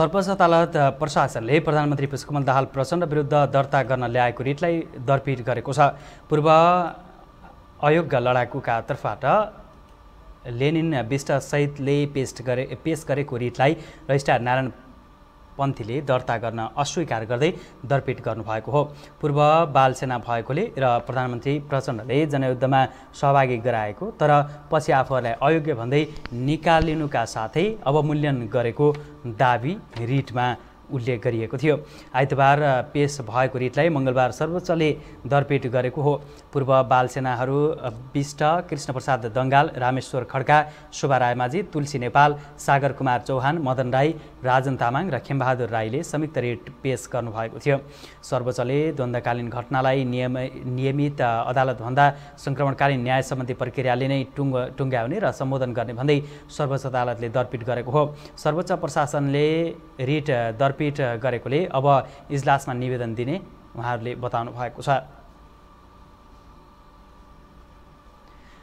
सर्वोच्च अदालत प्रशासनले प्रधानमन्त्री पुष्पकमल दाहाल प्रचण्ड विरुद्ध दर्ता गर्न ल्याएको रिटलाई दरपिट गरेको छ पूर्व अयोग्य लडाकुका तर्फबाट लेनिन विष्टसहितले पेस्ट गरे पेस गरेको रिटलाई रजिस्ट्रार नारायण पन्थीले दर्ता गर्न अस्वीकार गर्दै दर्पिट गर्नुभएको हो पूर्व बालसेना भएकोले र प्रधानमन्त्री प्रचण्डले जनयुद्धमा सहभागी गराएको तर पछि आफूहरूलाई अयोग्य भन्दै निकालिनुका साथै अवमूल्यन गरेको दावी रिटमा उल्लेख गरिएको थियो आइतबार पेश भएको रिटलाई मङ्गलबार सर्वोच्चले दरपेट गरेको हो पूर्व बालसेनाहरू विष्ट कृष्णप्रसाद दङ्गाल रामेश्वर खड्का शोभा रायमाझी तुलसी नेपाल सागर कुमार चौहान मदन राई राजन तामाङ र खेमबहादुर राईले संयुक्त रिट पेस गर्नुभएको थियो सर्वोच्चले द्वन्द्वकालीन घटनालाई नियम नियमित अदालतभन्दा सङ्क्रमणकालीन न्याय सम्बन्धी प्रक्रियाले नै टुङ्ग टुङ्ग्याउने र सम्बोधन गर्ने भन्दै सर्वोच्च अदालतले दरपिट गरेको हो सर्वोच्च प्रशासनले रिट दर पेट गरेकोले अब इजलासमा निवेदन दिने उहाँहरूले बताउनु भएको छ